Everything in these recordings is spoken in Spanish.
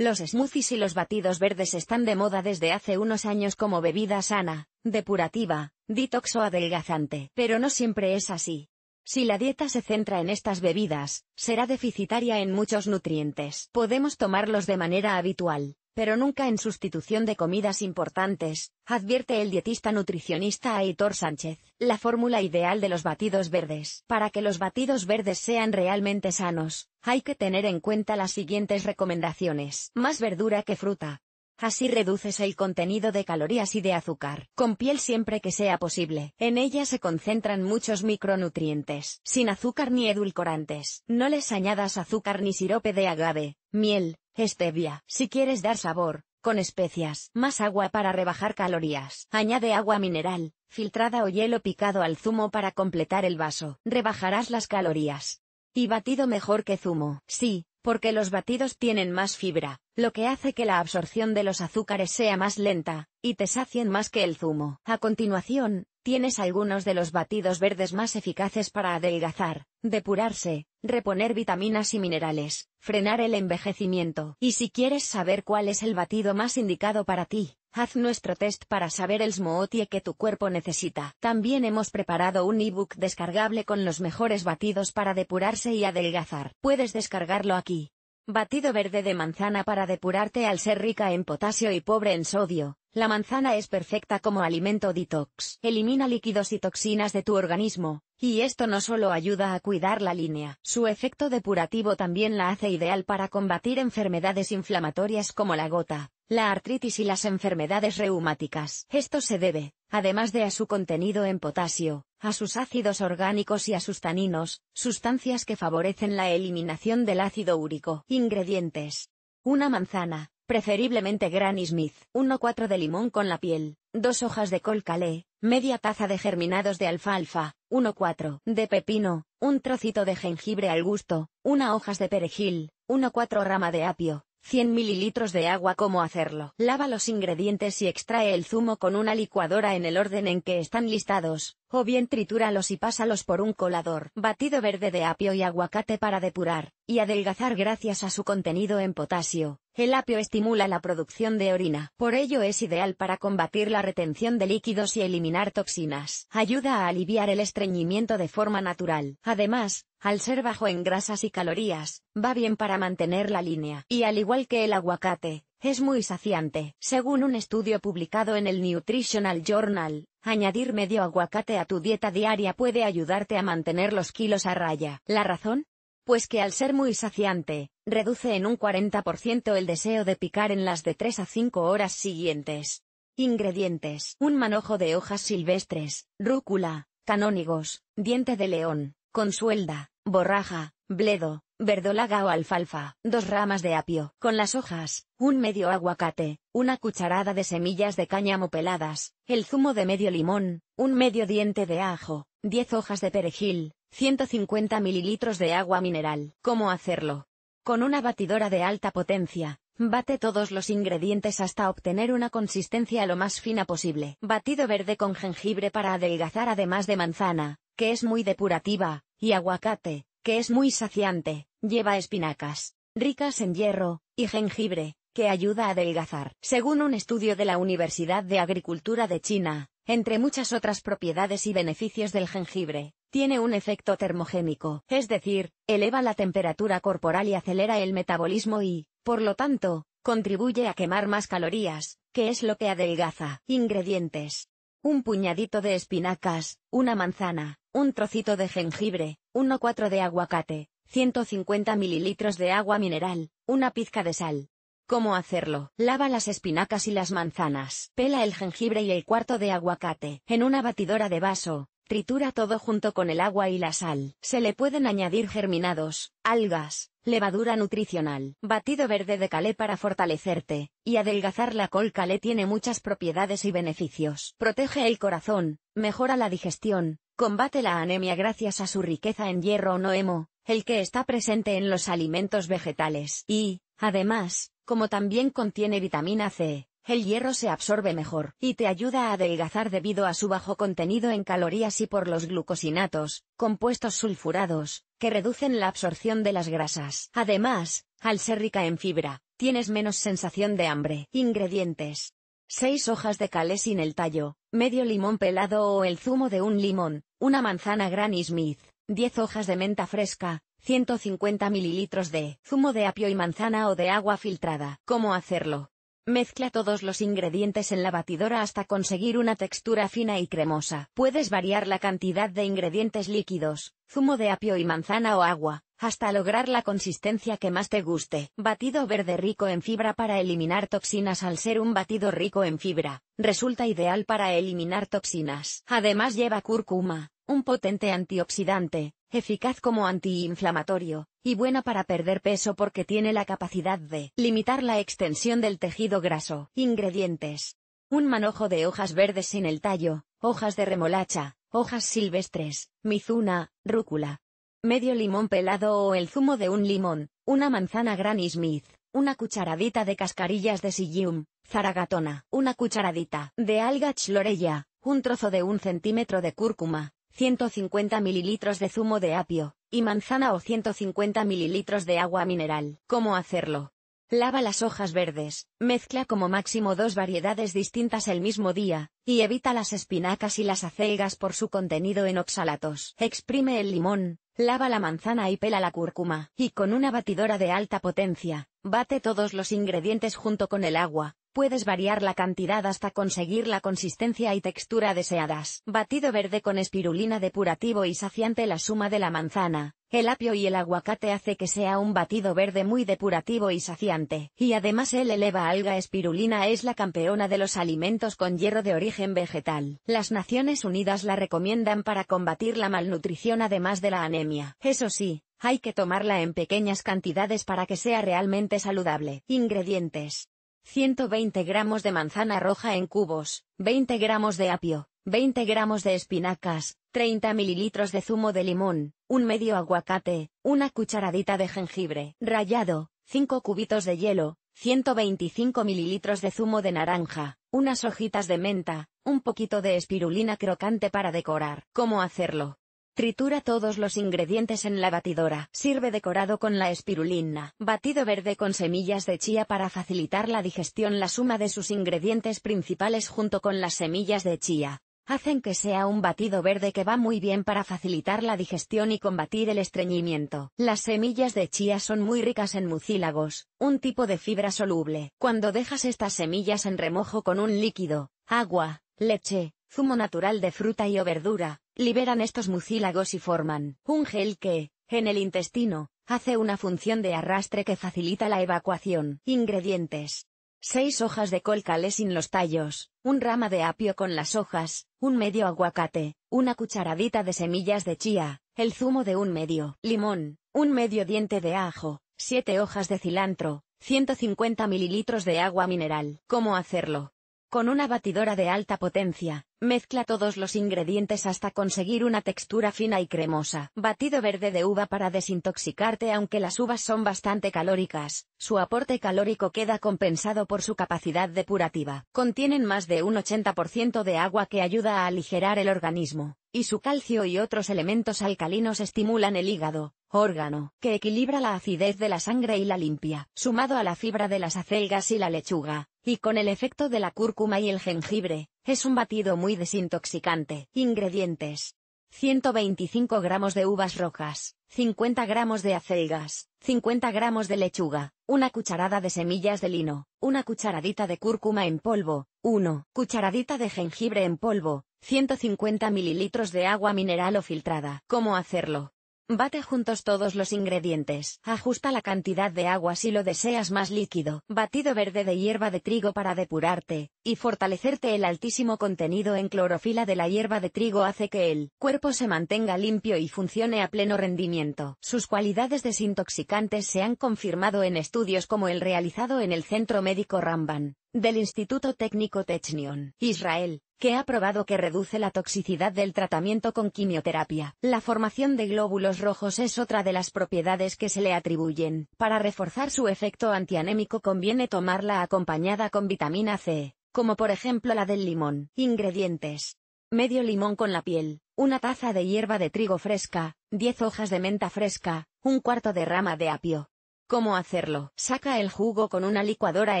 Los smoothies y los batidos verdes están de moda desde hace unos años como bebida sana, depurativa, detox o adelgazante, pero no siempre es así. Si la dieta se centra en estas bebidas, será deficitaria en muchos nutrientes. Podemos tomarlos de manera habitual, pero nunca en sustitución de comidas importantes, advierte el dietista nutricionista Aitor Sánchez. La fórmula ideal de los batidos verdes. Para que los batidos verdes sean realmente sanos, hay que tener en cuenta las siguientes recomendaciones. Más verdura que fruta. Así reduces el contenido de calorías y de azúcar, con piel siempre que sea posible. En ella se concentran muchos micronutrientes, sin azúcar ni edulcorantes. No les añadas azúcar ni sirope de agave, miel, Stevia, si quieres dar sabor, con especias, más agua para rebajar calorías. Añade agua mineral, filtrada o hielo picado al zumo para completar el vaso. Rebajarás las calorías. Y batido mejor que zumo. Sí, porque los batidos tienen más fibra, lo que hace que la absorción de los azúcares sea más lenta, y te sacien más que el zumo. A continuación, tienes algunos de los batidos verdes más eficaces para adelgazar, depurarse, reponer vitaminas y minerales, frenar el envejecimiento. Y si quieres saber cuál es el batido más indicado para ti, haz nuestro test para saber el smoothie que tu cuerpo necesita. También hemos preparado un ebook descargable con los mejores batidos para depurarse y adelgazar. Puedes descargarlo aquí. Batido verde de manzana para depurarte al ser rica en potasio y pobre en sodio, la manzana es perfecta como alimento detox. Elimina líquidos y toxinas de tu organismo, y esto no solo ayuda a cuidar la línea, su efecto depurativo también la hace ideal para combatir enfermedades inflamatorias como la gota, la artritis y las enfermedades reumáticas. Esto se debe, además de a su contenido en potasio, a sus ácidos orgánicos y a sus taninos, sustancias que favorecen la eliminación del ácido úrico. Ingredientes. Una manzana, preferiblemente Granny Smith, 1-4 de limón con la piel, 2 hojas de col calé, media taza de germinados de alfalfa, 1-4 de pepino, un trocito de jengibre al gusto, 1 hojas de perejil, 1-4 rama de apio, 100 mililitros de agua. ¿Cómo hacerlo? Lava los ingredientes y extrae el zumo con una licuadora en el orden en que están listados, o bien tritúralos y pásalos por un colador. Batido verde de apio y aguacate para depurar, y adelgazar gracias a su contenido en potasio. El apio estimula la producción de orina, por ello es ideal para combatir la retención de líquidos y eliminar toxinas. Ayuda a aliviar el estreñimiento de forma natural. Además, al ser bajo en grasas y calorías, va bien para mantener la línea. Y al igual que el aguacate, es muy saciante. Según un estudio publicado en el Nutritional Journal, añadir medio aguacate a tu dieta diaria puede ayudarte a mantener los kilos a raya. ¿La razón? Pues que al ser muy saciante, reduce en un 40% el deseo de picar en las de 3 a 5 horas siguientes. Ingredientes. Un manojo de hojas silvestres, rúcula, canónigos, diente de león, con suelda, borraja, bledo, verdolaga o alfalfa, dos ramas de apio, con las hojas, un medio aguacate, una cucharada de semillas de cáñamo peladas, el zumo de medio limón, un medio diente de ajo, 10 hojas de perejil, 150 mililitros de agua mineral. ¿Cómo hacerlo? Con una batidora de alta potencia, bate todos los ingredientes hasta obtener una consistencia lo más fina posible. Batido verde con jengibre para adelgazar además de manzana, que es muy depurativa, y aguacate, que es muy saciante, lleva espinacas, ricas en hierro, y jengibre, que ayuda a adelgazar. Según un estudio de la Universidad de Agricultura de China, entre muchas otras propiedades y beneficios del jengibre, tiene un efecto termogénico, es decir, eleva la temperatura corporal y acelera el metabolismo y, por lo tanto, contribuye a quemar más calorías, que es lo que adelgaza. Ingredientes un puñadito de espinacas, una manzana, un trocito de jengibre, 4 de aguacate, 150 mililitros de agua mineral, una pizca de sal. ¿Cómo hacerlo? Lava las espinacas y las manzanas, pela el jengibre y el cuarto de aguacate, en una batidora de vaso, tritura todo junto con el agua y la sal. Se le pueden añadir germinados, algas, Levadura nutricional. Batido verde de calé para fortalecerte y adelgazar la col calé tiene muchas propiedades y beneficios. Protege el corazón, mejora la digestión, combate la anemia gracias a su riqueza en hierro o noemo, el que está presente en los alimentos vegetales y, además, como también contiene vitamina C, el hierro se absorbe mejor, y te ayuda a adelgazar debido a su bajo contenido en calorías y por los glucosinatos, compuestos sulfurados, que reducen la absorción de las grasas. Además, al ser rica en fibra, tienes menos sensación de hambre. Ingredientes. 6 hojas de calé sin el tallo, medio limón pelado o el zumo de un limón, una manzana Granny Smith, 10 hojas de menta fresca, 150 ml de zumo de apio y manzana o de agua filtrada. ¿Cómo hacerlo? Mezcla todos los ingredientes en la batidora hasta conseguir una textura fina y cremosa. Puedes variar la cantidad de ingredientes líquidos, zumo de apio y manzana o agua, hasta lograr la consistencia que más te guste. Batido verde rico en fibra para eliminar toxinas Al ser un batido rico en fibra, resulta ideal para eliminar toxinas. Además lleva cúrcuma, un potente antioxidante, eficaz como antiinflamatorio, y buena para perder peso porque tiene la capacidad de limitar la extensión del tejido graso. Ingredientes. Un manojo de hojas verdes sin el tallo, hojas de remolacha, hojas silvestres, mizuna, rúcula. Medio limón pelado o el zumo de un limón, una manzana Granny Smith, una cucharadita de cascarillas de sillium, zaragatona, una cucharadita de alga chlorella, un trozo de un centímetro de cúrcuma, 150 mililitros de zumo de apio, y manzana o 150 mililitros de agua mineral. ¿Cómo hacerlo? Lava las hojas verdes, mezcla como máximo dos variedades distintas el mismo día, y evita las espinacas y las acelgas por su contenido en oxalatos. Exprime el limón, lava la manzana y pela la cúrcuma, y con una batidora de alta potencia, bate todos los ingredientes junto con el agua, Puedes variar la cantidad hasta conseguir la consistencia y textura deseadas. Batido verde con espirulina depurativo y saciante La suma de la manzana, el apio y el aguacate hace que sea un batido verde muy depurativo y saciante. Y además el eleva alga espirulina es la campeona de los alimentos con hierro de origen vegetal. Las Naciones Unidas la recomiendan para combatir la malnutrición además de la anemia. Eso sí, hay que tomarla en pequeñas cantidades para que sea realmente saludable. Ingredientes. 120 gramos de manzana roja en cubos, 20 gramos de apio, 20 gramos de espinacas, 30 mililitros de zumo de limón, un medio aguacate, una cucharadita de jengibre rallado, 5 cubitos de hielo, 125 mililitros de zumo de naranja, unas hojitas de menta, un poquito de espirulina crocante para decorar. ¿Cómo hacerlo? Tritura todos los ingredientes en la batidora. Sirve decorado con la espirulina. Batido verde con semillas de chía para facilitar la digestión. La suma de sus ingredientes principales junto con las semillas de chía hacen que sea un batido verde que va muy bien para facilitar la digestión y combatir el estreñimiento. Las semillas de chía son muy ricas en mucílagos, un tipo de fibra soluble. Cuando dejas estas semillas en remojo con un líquido, agua, leche, zumo natural de fruta y o verdura, liberan estos mucílagos y forman un gel que, en el intestino, hace una función de arrastre que facilita la evacuación. Ingredientes. 6 hojas de col sin los tallos, un rama de apio con las hojas, un medio aguacate, una cucharadita de semillas de chía, el zumo de un medio limón, un medio diente de ajo, 7 hojas de cilantro, 150 mililitros de agua mineral. ¿Cómo hacerlo? Con una batidora de alta potencia, Mezcla todos los ingredientes hasta conseguir una textura fina y cremosa. Batido verde de uva para desintoxicarte aunque las uvas son bastante calóricas, su aporte calórico queda compensado por su capacidad depurativa. Contienen más de un 80% de agua que ayuda a aligerar el organismo, y su calcio y otros elementos alcalinos estimulan el hígado, órgano, que equilibra la acidez de la sangre y la limpia, sumado a la fibra de las acelgas y la lechuga, y con el efecto de la cúrcuma y el jengibre, es un batido muy desintoxicante. Ingredientes. 125 gramos de uvas rojas, 50 gramos de acelgas, 50 gramos de lechuga, una cucharada de semillas de lino, una cucharadita de cúrcuma en polvo, 1 cucharadita de jengibre en polvo, 150 mililitros de agua mineral o filtrada. ¿Cómo hacerlo? Bate juntos todos los ingredientes. Ajusta la cantidad de agua si lo deseas más líquido. Batido verde de hierba de trigo para depurarte y fortalecerte el altísimo contenido en clorofila de la hierba de trigo hace que el cuerpo se mantenga limpio y funcione a pleno rendimiento. Sus cualidades desintoxicantes se han confirmado en estudios como el realizado en el Centro Médico Ramban, del Instituto Técnico Technion, Israel, que ha probado que reduce la toxicidad del tratamiento con quimioterapia. La formación de glóbulos rojos es otra de las propiedades que se le atribuyen. Para reforzar su efecto antianémico conviene tomarla acompañada con vitamina C, como por ejemplo la del limón. Ingredientes. Medio limón con la piel, una taza de hierba de trigo fresca, 10 hojas de menta fresca, un cuarto de rama de apio, ¿Cómo hacerlo? Saca el jugo con una licuadora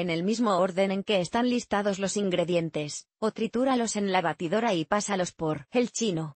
en el mismo orden en que están listados los ingredientes, o tritúralos en la batidora y pásalos por el chino.